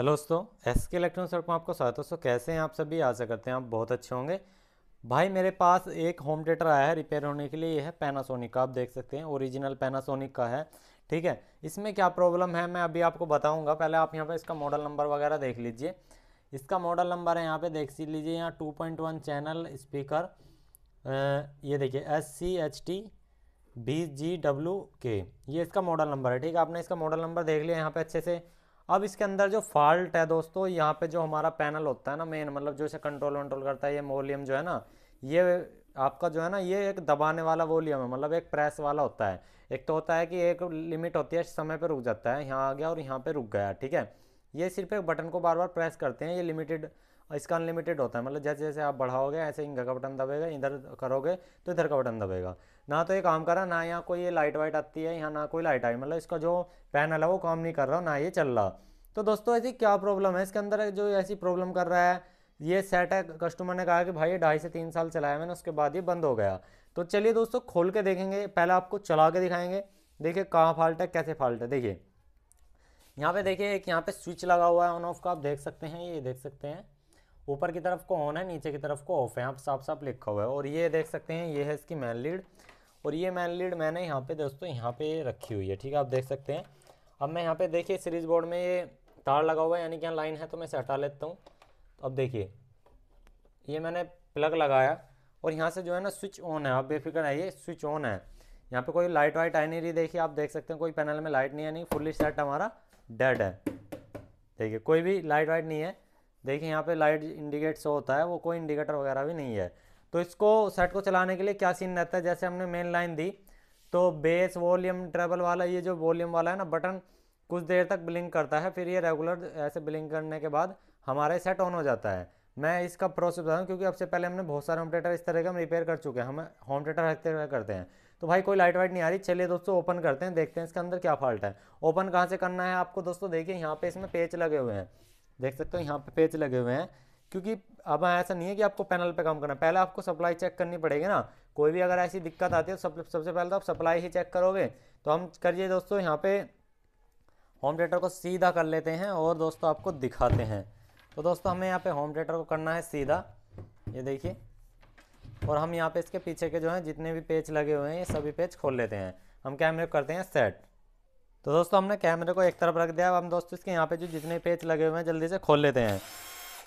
hello दोस्तों S के electronics में आपका स्वागत है दोस्तों कैसे हैं आप सभी आशा करते हैं आप बहुत अच्छे होंगे भाई मेरे पास एक होम थिएटर आया है रिपेयर होने के लिए यह है पैनासोनिक का आप देख सकते हैं ओरिजिनल पैनासोनिक का है ठीक है इसमें क्या प्रॉब्लम है मैं अभी आपको बताऊंगा पहले आप यहाँ पर इसका मॉडल नंबर वगैरह देख लीजिए इसका मॉडल नंबर है यहाँ पर देख लीजिए यहाँ टू चैनल स्पीकर ये देखिए S C H T B G W के ये इसका मॉडल नंबर है ठीक है आपने इसका मॉडल नंबर देख लिया यहाँ पर अच्छे से अब इसके अंदर जो फॉल्ट है दोस्तों यहाँ पे जो हमारा पैनल होता है ना मेन मतलब जो इसे कंट्रोल वंट्रोल करता है ये वॉल्यूम जो है ना ये आपका जो है ना ये एक दबाने वाला वॉल्यूम है मतलब एक प्रेस वाला होता है एक तो होता है कि एक लिमिट होती है समय पर रुक जाता है यहाँ आ गया और यहाँ पर रुक गया ठीक है ये सिर्फ एक बटन को बार बार प्रेस करते हैं ये लिमिटेड इसका अनलिमिटेड होता है मतलब जैसे जैसे आप बढ़ाओगे ऐसे इंगा का बटन दबेगा इधर करोगे तो इधर का बटन दबेगा ना तो ये काम कर रहा ना यहाँ कोई ये लाइट वाइट आती है यहाँ ना कोई लाइट आई मतलब इसका जो पैनल है वो काम नहीं कर रहा ना ये चल रहा तो दोस्तों ऐसी क्या प्रॉब्लम है इसके अंदर जो ऐसी प्रॉब्लम कर रहा है ये सेट है कस्टमर ने कहा कि भाई ये ढाई से तीन साल चलाया मैंने उसके बाद ये बंद हो गया तो चलिए दोस्तों खोल के देखेंगे पहले आपको चला के दिखाएंगे देखिए कहाँ फॉल्ट है कैसे फॉल्ट है देखिए यहाँ पे देखिए एक यहाँ पे स्विच लगा हुआ है ऑन ऑफ का आप देख सकते हैं ये देख सकते हैं ऊपर की तरफ को ऑन है नीचे की तरफ को ऑफ है आप साफ साफ लिखा हुआ है और ये देख सकते हैं ये है इसकी मैन लीड और ये मैन लीड मैंने यहाँ पे दोस्तों यहाँ पे रखी हुई है ठीक है आप देख सकते हैं अब मैं यहाँ पे देखिए सीरीज बोर्ड में ये तार लगा हुआ है यानी कि यहाँ लाइन है तो मैं इसे हटा लेता हूँ तो अब देखिए ये मैंने प्लग लगाया और यहाँ से जो है ना स्विच ऑन है आप बेफिक्र आइए स्विच ऑन है यहाँ पर कोई लाइट वाइट आई नहीं रही देखिए आप देख सकते हैं कोई पैनल में लाइट नहीं है नहीं फुल्ली सेट हमारा डेड है देखिए कोई भी लाइट वाइट नहीं है देखिए यहाँ पे लाइट इंडिकेट शो होता है वो कोई इंडिकेटर वगैरह भी नहीं है तो इसको सेट को चलाने के लिए क्या सीन रहता है जैसे हमने मेन लाइन दी तो बेस वॉल्यूम ट्रेबल वाला ये जो वॉल्यूम वाला है ना बटन कुछ देर तक ब्लिंक करता है फिर ये रेगुलर ऐसे ब्लिंक करने के बाद हमारे सेट ऑन हो जाता है मैं इसका प्रोसेस बताऊँ क्योंकि अब से पहले हमने बहुत सारे होम थिएटर इस तरह के हम रिपेयर कर चुके हैं हम होम थिएटर रखते हुए करते हैं तो भाई कोई लाइट वाइट नहीं आ रही चलिए दोस्तों ओपन करते हैं देखते हैं इसके अंदर क्या फॉल्ट है ओपन कहाँ से करना है आपको दोस्तों देखिए यहाँ पे इसमें पेच लगे हुए हैं देख सकते हो यहाँ पे पेज लगे हुए हैं क्योंकि अब ऐसा नहीं है कि आपको पैनल पे काम करना पहले आपको सप्लाई चेक करनी पड़ेगी ना कोई भी अगर ऐसी दिक्कत आती है तो सब सबसे पहले तो आप सप्लाई ही चेक करोगे तो हम करिए दोस्तों यहाँ पे होम थिएटर को सीधा कर लेते हैं और दोस्तों आपको दिखाते हैं तो दोस्तों हमें यहाँ पे होम थिएटर को करना है सीधा ये देखिए और हम यहाँ पे इसके पीछे के जो हैं जितने भी पेज लगे हुए हैं ये सभी पेज खोल लेते हैं हम कैमरे करते हैं सेट तो दोस्तों हमने कैमरे को एक तरफ रख दिया अब हम दोस्तों इसके यहाँ पे जो जितने पेज लगे हुए हैं जल्दी से खोल लेते हैं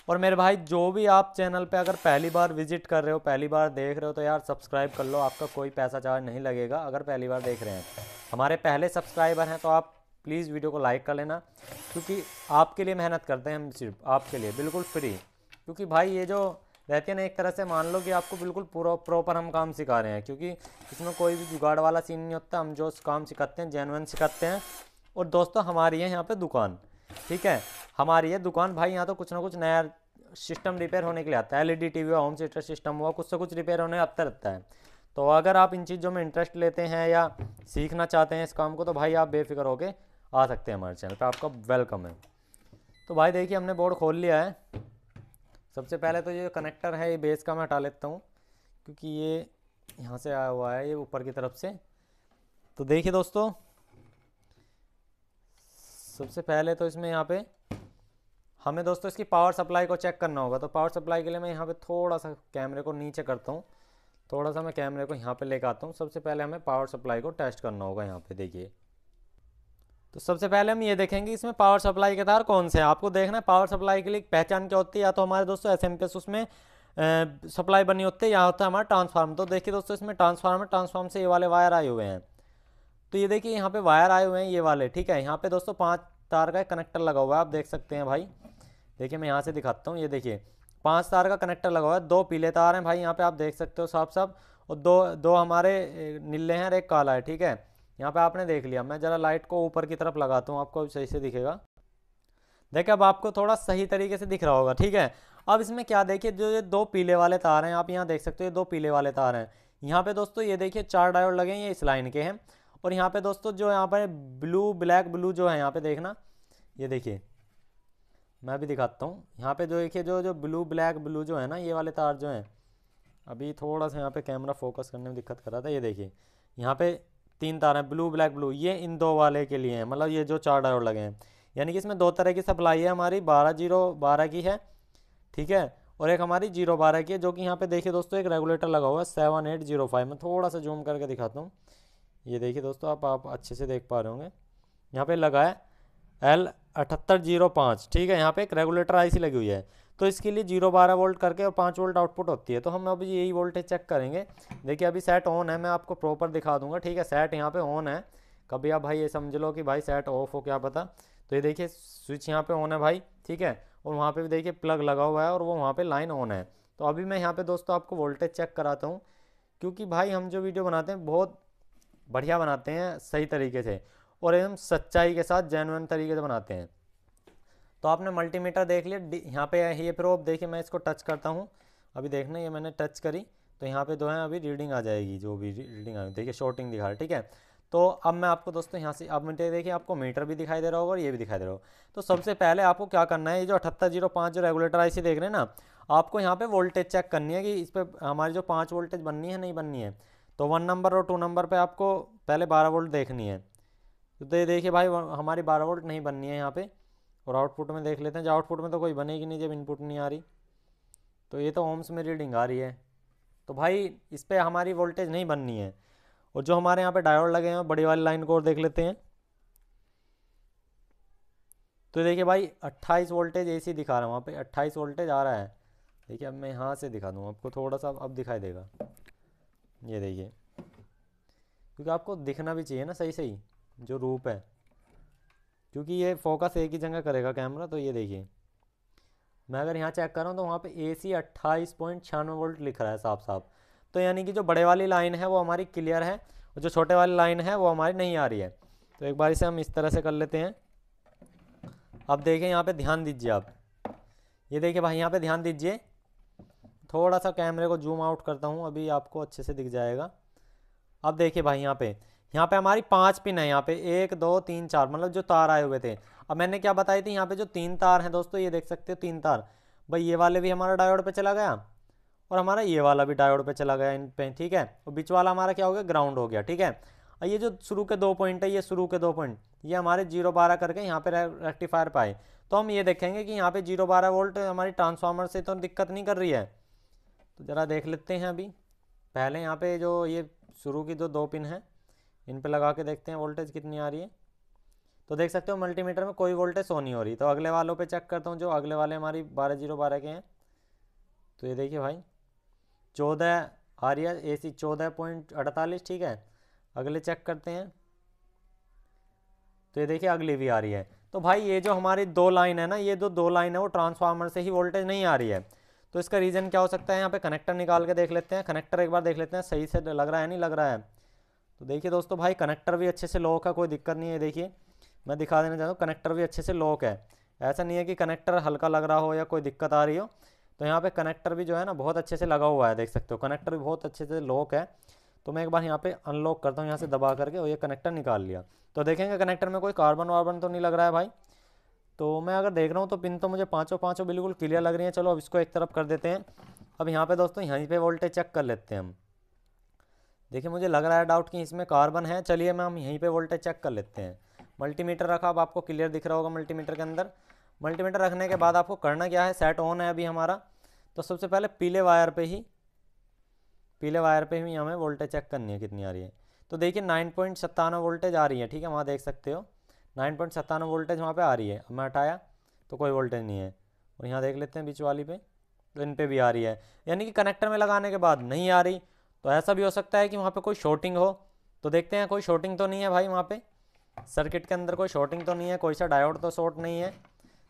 और मेरे भाई जो भी आप चैनल पे अगर पहली बार विजिट कर रहे हो पहली बार देख रहे हो तो यार सब्सक्राइब कर लो आपका कोई पैसा चार्ज नहीं लगेगा अगर पहली बार देख रहे हैं हमारे पहले सब्सक्राइबर हैं तो आप प्लीज़ वीडियो को लाइक कर लेना क्योंकि आपके लिए मेहनत करते हैं हम सिर्फ आपके लिए बिल्कुल फ्री क्योंकि भाई ये जो है ना एक तरह से मान लो कि आपको बिल्कुल पूरा प्रॉपर हम काम सिखा रहे हैं क्योंकि इसमें कोई भी जुगाड़ वाला सीन नहीं होता हम जो काम सिखाते हैं जेनवन सिखाते हैं और दोस्तों हमारी है यहाँ पर दुकान ठीक है हमारी है दुकान भाई यहाँ तो कुछ ना कुछ नया सिस्टम रिपेयर होने के लिए आता है एलईडी टीवी e हुआ होम थिएटर सिस्टम हुआ कुछ से कुछ रिपेयर होने आता रहता है तो अगर आप इन चीज़ों में इंटरेस्ट लेते हैं या सीखना चाहते हैं इस काम को तो भाई आप बेफिक्र होकर आ सकते हैं हमारे चैनल पर आपका वेलकम है तो भाई देखिए हमने बोर्ड खोल लिया है सबसे पहले तो ये कनेक्टर है ये बेस का मैं हटा लेता हूँ क्योंकि ये यहाँ से आया हुआ है ये ऊपर की तरफ से तो देखिए दोस्तों सबसे पहले तो इसमें यहाँ पे हमें दोस्तों इसकी पावर सप्लाई को चेक करना होगा तो पावर सप्लाई के लिए मैं यहाँ पे थोड़ा सा कैमरे को नीचे करता हूँ थोड़ा सा मैं कैमरे को यहाँ पे लेकर आता हूँ सबसे पहले हमें पावर सप्लाई को टेस्ट करना होगा यहाँ पे देखिए तो सबसे पहले हम ये देखेंगे इसमें पावर सप्लाई के तार कौन से हैं आपको देखना है पावर सप्लाई के लिए पहचान क्या होती है या तो हमारे दोस्तों एस एम उसमें सप्लाई बनी होती है या होता है हमारा ट्रांसफार्म तो देखिए दोस्तों इसमें ट्रांसफार्मर ट्रांसफार्म से ये वाले वायर आए हुए हैं तो ये देखिए यहाँ पे वायर आए हुए हैं ये वाले ठीक है यहाँ पे दोस्तों पाँच तार का कनेक्टर लगा हुआ है आप देख सकते हैं भाई देखिए मैं यहाँ से दिखाता हूँ ये देखिए पाँच तार का कनेक्टर लगा हुआ है दो पीले तार हैं भाई यहाँ पे आप देख सकते हो साफ साफ और दो दो हमारे नीले हैं और एक काला है ठीक है यहाँ पे आपने देख लिया मैं ज़रा लाइट को ऊपर की तरफ लगाता हूँ आपको सही से दिखेगा देखिए अब आपको थोड़ा सही तरीके से दिख रहा होगा ठीक है अब इसमें क्या देखिए जो ये दो पीले वाले तार हैं आप यहाँ देख सकते हो ये दो पीले वाले तार हैं यहाँ पे दोस्तों ये देखिए चार डायोड लगे हैं ये इस लाइन के हैं और यहाँ पे दोस्तों जो यहाँ पर ब्लू ब्लैक ब्लू जो है यहाँ पे देखना ये देखिए मैं भी दिखाता हूँ यहाँ पे जो देखिए जो जो ब्लू ब्लैक ब्लू जो है ना ये वाले तार जो हैं अभी थोड़ा सा यहाँ पे कैमरा फोकस करने में दिक्कत कर रहा था ये देखिए यहाँ पे तीन तार हैं ब्लू ब्लैक ब्लू ये इन दो वाले के लिए हैं मतलब ये जो चार डायोड लगे हैं यानी कि इसमें दो तरह की सप्लाई है हमारी बारह जीरो बारह की है ठीक है और एक हमारी जीरो बारह की है जो कि यहाँ पे देखिए दोस्तों एक रेगुलेटर लगा हुआ है सेवन एट जीरो फाइव मैं थोड़ा सा जूम करके दिखाता हूँ ये देखिए दोस्तों आप आप अच्छे से देख पा रहे होंगे यहाँ पे लगा है एल अठहत्तर जीरो पाँच ठीक है यहाँ पे एक रेगुलेटर आईसी लगी हुई है तो इसके लिए जीरो बारह वोल्ट करके और पाँच वोल्ट आउटपुट होती है तो हम अभी यही वोल्टेज चेक करेंगे देखिए अभी सेट ऑन है मैं आपको प्रॉपर दिखा दूंगा ठीक है सेट यहाँ पे ऑन है कभी आप भाई ये समझ लो कि भाई सेट ऑफ हो क्या पता तो ये देखिए स्विच यहाँ पे ऑन है भाई ठीक है और वहाँ पर भी देखिए प्लग लगा हुआ है और वो वहाँ पर लाइन ऑन है तो अभी मैं यहाँ पर दोस्तों आपको वोल्टेज चेक कराता हूँ क्योंकि भाई हम जो वीडियो बनाते हैं बहुत बढ़िया बनाते हैं सही तरीके से और एकदम सच्चाई के साथ जेनवन तरीके से बनाते हैं तो आपने मल्टीमीटर देख लिया यहाँ पे ये प्रोब देखिए मैं इसको टच करता हूँ अभी देखना ये मैंने टच करी तो यहाँ पे जो है अभी रीडिंग आ जाएगी जो भी रीडिंग आ देखिए शॉर्टिंग दिखा रहा है ठीक है तो अब मैं आपको दोस्तों यहाँ से अब मीटर देखिए आपको मीटर भी दिखाई दे रहा होगा और ये भी दिखाई दे रहा होगा तो सबसे पहले आपको क्या करना है ये जो अठहत्तर जीरो पाँच जो रेगुलेटर आई सी देख रहे हैं ना आपको यहाँ पे वोल्टेज चेक करनी है कि इस पर हमारी जो पाँच वोल्टेज बननी है नहीं बननी है तो वन नंबर और टू नंबर पर आपको पहले बारह वोल्ट देखनी है तो देखिए भाई हमारी बारह वोल्ट नहीं बननी है यहाँ पर और आउटपुट में देख लेते हैं जब आउटपुट में तो कोई बनेगी नहीं जब इनपुट नहीं आ रही तो ये तो ओम्स में रीडिंग आ रही है तो भाई इस पर हमारी वोल्टेज नहीं बननी है और जो हमारे यहाँ पे डायोड लगे हैं बड़ी वाली लाइन को और देख लेते हैं तो देखिए भाई 28 वोल्टेज ऐसे ही दिखा रहा है वहाँ पे 28 वोल्टेज आ रहा है देखिए अब मैं यहाँ से दिखा दूँ आपको थोड़ा सा अब दिखाई देगा ये देखिए क्योंकि आपको दिखना भी चाहिए ना सही सही जो रूप है क्योंकि ये फोकस एक ही जगह करेगा कैमरा तो ये देखिए मैं अगर यहाँ चेक कर रहा हूँ तो वहाँ पे ए सी अट्ठाईस पॉइंट छियानवे वोल्ट लिख रहा है साफ साफ तो यानी कि जो बड़े वाली लाइन है वो हमारी क्लियर है और जो छोटे वाली लाइन है वो हमारी नहीं आ रही है तो एक बार इसे हम इस तरह से कर लेते हैं अब देखें यहाँ पे ध्यान दीजिए आप ये देखिए भाई यहाँ पे ध्यान दीजिए थोड़ा सा कैमरे को जूम आउट करता हूँ अभी आपको अच्छे से दिख जाएगा अब देखिए भाई यहाँ पर यहाँ पे हमारी पांच पिन है यहाँ पे एक दो तीन चार मतलब जो तार आए हुए थे अब मैंने क्या बताई थी यहाँ पे जो तीन तार हैं दोस्तों ये देख सकते हो तीन तार भाई ये वाले भी हमारा डायोड पे चला गया और हमारा ये वाला भी डायोड पे चला गया इन पे ठीक है और बीच वाला हमारा क्या हो गया ग्राउंड हो गया ठीक है और ये जो शुरू के दो पॉइंट है ये शुरू के दो पॉइंट ये हमारे जीरो बारह करके यहाँ पे रेक्टिफायर पे आए तो हम ये देखेंगे कि यहाँ पे जीरो बारह वोल्ट हमारी ट्रांसफार्मर से तो दिक्कत नहीं कर रही है तो ज़रा देख लेते हैं अभी पहले यहाँ पे जो ये शुरू की जो दो पिन है इन पे लगा के देखते हैं वोल्टेज कितनी आ रही है तो देख सकते हो मल्टीमीटर में कोई वोल्टेज शो नहीं हो रही तो अगले वालों पे चेक करता हूँ जो अगले वाले हमारी बारह जीरो बारह के हैं तो ये देखिए भाई चौदह आ रही है ए सी चौदह पॉइंट अड़तालीस ठीक है अगले चेक करते हैं तो ये देखिए अगली भी आ रही है तो भाई ये जो हमारी दो लाइन है ना ये जो दो लाइन है वो ट्रांसफार्मर से ही वोल्टेज नहीं आ रही है तो इसका रीज़न क्या हो सकता है यहाँ पे कनेक्टर निकाल के देख लेते हैं कनेक्टर एक बार देख लेते हैं सही से लग रहा है नहीं लग रहा है तो देखिए दोस्तों भाई कनेक्टर भी अच्छे से लॉक है कोई दिक्कत नहीं है देखिए मैं दिखा देना चाहता हूँ कनेक्टर भी अच्छे से लॉक है ऐसा नहीं है कि कनेक्टर हल्का लग रहा हो या कोई दिक्कत आ रही हो तो यहाँ पे कनेक्टर भी जो है ना बहुत अच्छे से लगा हुआ है देख सकते हो कनेक्टर भी बहुत अच्छे से लॉक है तो मैं एक बार यहाँ पे अनलॉक करता हूँ यहाँ से दबा करके और ये कनेक्टर निकाल लिया तो देखेंगे कनेक्टर में कोई कार्बन वार्बन तो नहीं लग रहा है भाई तो मैं अगर देख रहा हूँ तो पिन तो मुझे पाँचों पाँचों बिल्कुल क्लियर लग रही है चलो अब इसको एक तरफ कर देते हैं अब यहाँ पर दोस्तों यहीं पर वोल्टेज चेक कर लेते हैं हम देखिए मुझे लग रहा है डाउट कि इसमें कार्बन है चलिए मैं हम यहीं पे वोल्टेज चेक कर लेते हैं मल्टीमीटर रखा अब आपको क्लियर दिख रहा होगा मल्टीमीटर के अंदर मल्टीमीटर रखने के बाद आपको करना क्या है सेट ऑन है अभी हमारा तो सबसे पहले पीले वायर पे ही पीले वायर पे ही हमें वोल्टेज चेक करनी है कितनी आ रही है तो देखिए नाइन पॉइंट सत्तानवे वोल्टेज आ रही है ठीक है वहाँ देख सकते हो नाइन पॉइंट सत्तानवे वोल्टेज वहाँ पर आ रही है अब मैं हटाया तो कोई वोल्टेज नहीं है और यहाँ देख लेते हैं बीच वाली पे तो इन पर भी आ रही है यानी कि कनेक्टर में लगाने के बाद नहीं आ रही तो ऐसा भी हो सकता है कि वहाँ पे कोई शॉर्टिंग हो तो देखते हैं कोई शॉर्टिंग तो नहीं है भाई वहाँ पे सर्किट के अंदर कोई शॉर्टिंग तो नहीं है कोई सा डायोड तो शॉर्ट नहीं है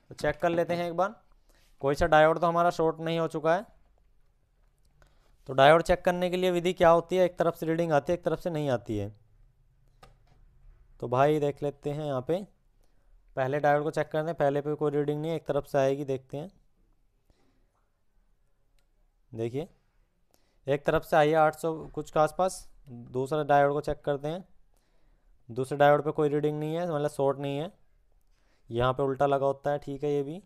तो चेक कर लेते हैं एक बार कोई सा डायोड तो हमारा शॉर्ट नहीं हो चुका है तो डायोड चेक करने के लिए विधि क्या होती है एक तरफ से रीडिंग आती है एक तरफ से नहीं आती है तो भाई देख लेते हैं यहाँ पे पहले डायोड को चेक करते हैं पहले पे कोई रीडिंग नहीं है एक तरफ से आएगी देखते हैं देखिए एक तरफ से आइए 800 आठ सौ कुछ के आसपास दूसरे डायोड को चेक करते हैं दूसरे डायोड पे कोई रीडिंग नहीं है मतलब शॉर्ट नहीं है यहाँ पे उल्टा लगा होता है ठीक है ये भी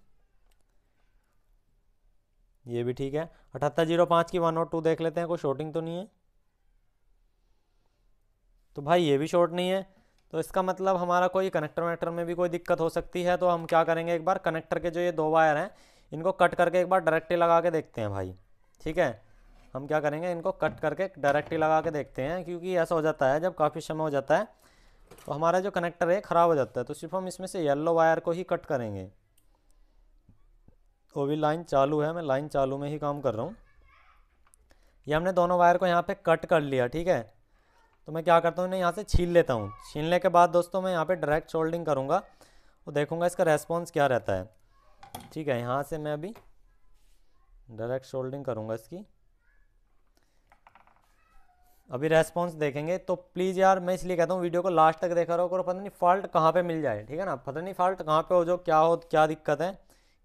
ये भी ठीक है अठहत्तर जीरो पाँच की वन और टू देख लेते हैं कोई शॉर्टिंग तो नहीं है तो भाई ये भी शॉर्ट नहीं है तो इसका मतलब हमारा कोई कनेक्टर वनेक्टर में भी कोई दिक्कत हो सकती है तो हम क्या करेंगे एक बार कनेक्टर के जो ये दो वायर हैं इनको कट करके एक बार डायरेक्टली लगा के देखते हैं भाई ठीक है हम क्या करेंगे इनको कट करके डायरेक्टली लगा के देखते हैं क्योंकि ऐसा हो जाता है जब काफ़ी समय हो जाता है तो हमारा जो कनेक्टर है ख़राब हो जाता है तो सिर्फ हम इसमें से येल्लो वायर को ही कट करेंगे वो भी लाइन चालू है मैं लाइन चालू में ही काम कर रहा हूँ ये हमने दोनों वायर को यहाँ पे कट कर लिया ठीक है तो मैं क्या करता हूँ इन्हें यहाँ से छीन लेता हूँ छीनने के बाद दोस्तों मैं यहाँ पे डायरेक्ट शोल्डिंग करूँगा और देखूँगा इसका रेस्पॉन्स क्या रहता है ठीक है यहाँ से मैं अभी डायरेक्ट शोल्डिंग करूँगा इसकी अभी रेस्पॉन्स देखेंगे तो प्लीज़ यार मैं इसलिए कहता हूँ वीडियो को लास्ट तक देखा रहो करो पता नहीं फॉल्ट कहाँ पे मिल जाए ठीक है ना पता नहीं फॉल्ट कहाँ पे हो जो क्या हो क्या दिक्कत है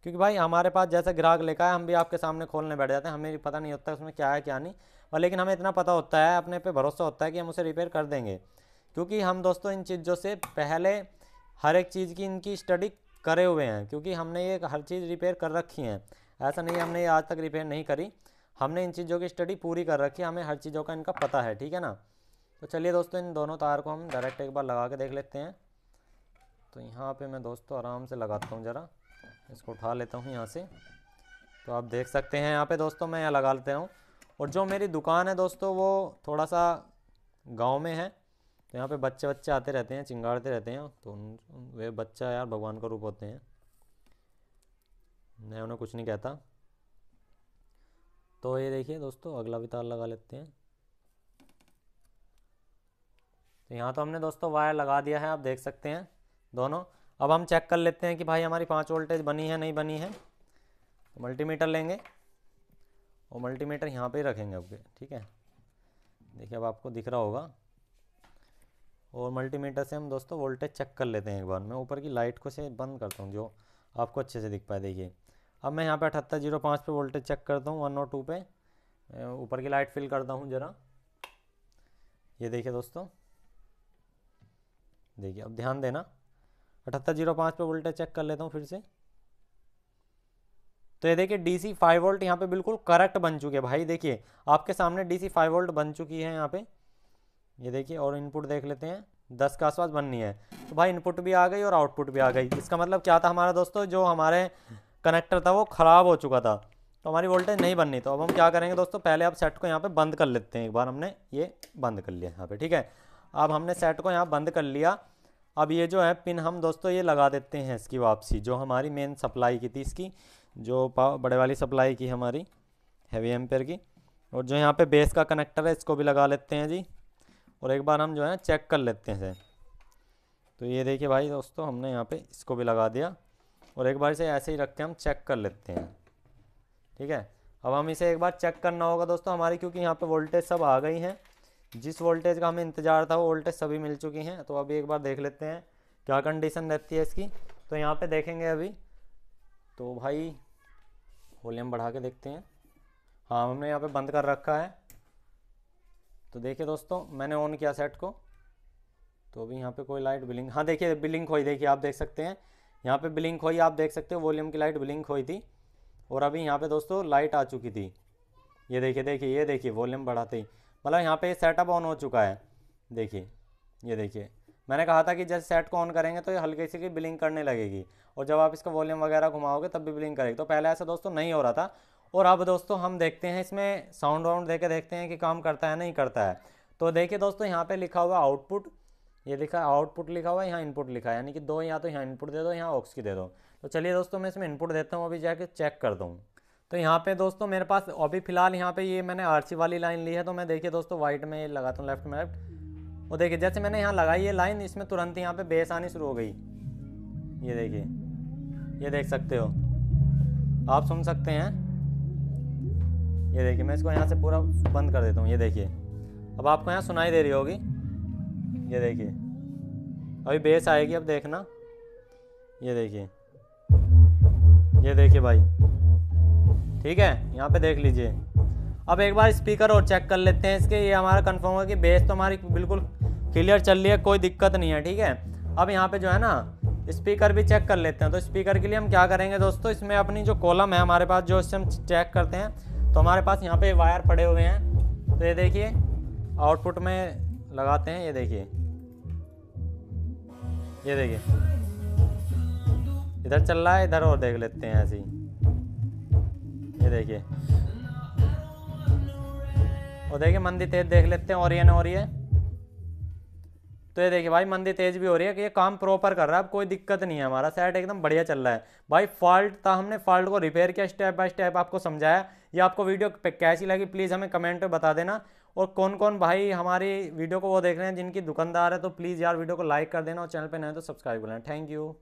क्योंकि भाई हमारे पास जैसे ग्राहक लेकर है हम भी आपके सामने खोलने बैठ जाते हैं हमें पता नहीं होता उसमें क्या है क्या नहीं और लेकिन हमें इतना पता होता है अपने पर भरोसा होता है कि हम उसे रिपेयर कर देंगे क्योंकि हम दोस्तों इन चीज़ों से पहले हर एक चीज़ की इनकी स्टडी करे हुए हैं क्योंकि हमने ये हर चीज़ रिपेयर कर रखी है ऐसा नहीं हमने ये आज तक रिपेयर नहीं करी हमने इन चीज़ों की स्टडी पूरी कर रखी है हमें हर चीज़ों का इनका पता है ठीक है ना तो चलिए दोस्तों इन दोनों तार को हम डायरेक्ट एक बार लगा के देख लेते हैं तो यहाँ पे मैं दोस्तों आराम से लगाता हूँ ज़रा इसको उठा लेता हूँ यहाँ से तो आप देख सकते हैं यहाँ पे दोस्तों मैं यहाँ लगा लेता हूँ और जो मेरी दुकान है दोस्तों वो थोड़ा सा गाँव में है तो यहाँ पे बच्चे बच्चे आते रहते हैं चिंगाड़ते रहते हैं तो वे बच्चा यार भगवान का रूप होते हैं मैं उन्हें कुछ नहीं कहता तो ये देखिए दोस्तों अगला भी तार लगा लेते हैं तो यहाँ तो हमने दोस्तों वायर लगा दिया है आप देख सकते हैं दोनों अब हम चेक कर लेते हैं कि भाई हमारी पाँच वोल्टेज बनी है नहीं बनी है तो मल्टीमीटर लेंगे और मल्टीमीटर यहाँ पे ही रखेंगे आपके ठीक है देखिए अब आपको दिख रहा होगा और मल्टीमीटर से हम दोस्तों वोल्टेज चेक कर लेते हैं एक बार मैं ऊपर की लाइट को से बंद करता हूँ जो आपको अच्छे से दिख पाए देखिए अब मैं यहाँ पे अठहत्तर जीरो पाँच पर वोल्टेज चेक करता हूँ वन नॉट टू पे ऊपर की लाइट फिल करता हूँ ज़रा ये देखिए दोस्तों देखिए अब ध्यान देना अठहत्तर जीरो पाँच पर वोल्टेज चेक कर लेता हूँ फिर से तो ये देखिए डी सी फाइव वोल्ट यहाँ पे बिल्कुल करेक्ट बन चुके हैं भाई देखिए आपके सामने डी सी फाइव वोल्ट बन चुकी है यहाँ पे ये देखिए और इनपुट देख लेते हैं दस के आसपास बननी है तो भाई इनपुट भी आ गई और आउटपुट भी आ गई इसका मतलब क्या था हमारा दोस्तों जो हमारे कनेक्टर था वो ख़राब हो चुका था तो हमारी वोल्टेज नहीं बननी तो अब हम क्या करेंगे दोस्तों पहले आप सेट को यहाँ पे बंद कर लेते हैं एक बार हमने ये बंद कर लिया यहाँ पे ठीक है अब हमने सेट को यहाँ बंद कर लिया अब ये जो है पिन हम दोस्तों ये लगा देते हैं इसकी वापसी जो हमारी मेन सप्लाई की थी इसकी जो बड़े वाली सप्लाई की हमारी हैवी एम्पेयर की और जो यहाँ पे बेस का कनेक्टर है इसको भी लगा लेते हैं जी और एक बार हम जो है चेक कर लेते हैं तो ये देखिए भाई दोस्तों हमने यहाँ पे इसको भी लगा दिया और एक बार इसे ऐसे ही रख के हम चेक कर लेते हैं ठीक है अब हम इसे एक बार चेक करना होगा दोस्तों हमारी क्योंकि यहाँ पे वोल्टेज सब आ गई हैं जिस वोल्टेज का हमें इंतज़ार था वो वोल्टेज सभी मिल चुकी हैं तो अभी एक बार देख लेते हैं क्या कंडीशन रहती है इसकी तो यहाँ पे देखेंगे अभी तो भाई वॉल्यूम बढ़ा के देखते हैं हाँ हमने यहाँ पे बंद कर रखा है तो देखिए दोस्तों मैंने ऑन किया सेट को तो अभी यहाँ पे कोई लाइट बिलिंग हाँ देखिए बिलिंग खोई देखिए आप देख सकते हैं यहाँ पे ब्लिंक हुई आप देख सकते हो वॉल्यूम की लाइट ब्लिंक हुई थी और अभी यहाँ पे दोस्तों लाइट आ चुकी थी ये देखिए देखिए ये देखिए वॉल्यूम बढ़ाते ही मतलब यहाँ पे सेटअप ऑन हो चुका है देखिए ये देखिए मैंने कहा था कि जैसे सेट को ऑन करेंगे तो ये हल्के से की ब्लिंक करने लगेगी और जब आप इसका वॉल्यूम वगैरह घुमाओगे तब भी ब्लिंक करेगी तो पहले ऐसा दोस्तों नहीं हो रहा था और अब दोस्तों हम देखते हैं इसमें साउंड वाउंड दे के देखते हैं कि काम करता है नहीं करता है तो देखिए दोस्तों यहाँ पर लिखा हुआ आउटपुट ये लिखा आउटपुट लिखा हुआ है यहाँ इनपुट लिखा है यानी कि दो यहाँ तो यहाँ इनपुट दे दो यहाँ ऑक्स की दे दो तो चलिए दोस्तों मैं इसमें इनपुट देता हूँ अभी जाके चेक कर दूँ तो यहाँ पे दोस्तों मेरे पास अभी फिलहाल यहाँ पे ये मैंने आरसी वाली लाइन ली है तो मैं देखिए दोस्तों वाइट में लगाता हूँ लेफ्ट में लेफ्ट वो देखिए जैसे मैंने यहाँ लगाई ये लाइन इसमें तुरंत यहाँ पे बेस आनी शुरू हो गई ये देखिए ये देख सकते हो आप सुन सकते हैं ये देखिए मैं इसको यहाँ से पूरा बंद कर देता हूँ ये देखिए अब आपको यहाँ सुनाई दे रही होगी ये देखिए अभी बेस आएगी अब देखना ये देखिए ये देखिए भाई ठीक है यहाँ पे देख लीजिए अब एक बार स्पीकर और चेक कर लेते हैं इसके ये हमारा कंफर्म है कि बेस तो हमारी बिल्कुल क्लियर चल रही है कोई दिक्कत नहीं है ठीक है अब यहाँ पे जो है ना स्पीकर भी चेक कर लेते हैं तो स्पीकर के लिए हम क्या करेंगे दोस्तों इसमें अपनी जो कॉलम है हमारे पास जो इससे हम चेक करते हैं तो हमारे पास यहाँ पे वायर पड़े हुए हैं तो ये देखिए आउटपुट में लगाते हैं ये देखिए ये देखिए इधर चल रहा है इधर और देख लेते हैं ऐसे ये देखिए और देखिए मंदी तेज देख लेते हैं और ये ना हो रही है तो ये देखिए भाई मंदी तेज भी हो रही है कि ये काम प्रॉपर कर रहा है अब कोई दिक्कत नहीं है हमारा सेट एकदम बढ़िया चल रहा है भाई फॉल्ट था हमने फॉल्ट को रिपेयर किया स्टेप बाय स्टेप आपको समझाया ये आपको वीडियो कैसी लगी प्लीज़ हमें कमेंट में बता देना और कौन कौन भाई हमारी वीडियो को वो देख रहे हैं जिनकी दुकानदार है तो प्लीज़ यार वीडियो को लाइक कर देना और चैनल पर नए तो सब्सक्राइब कर लेना थैंक यू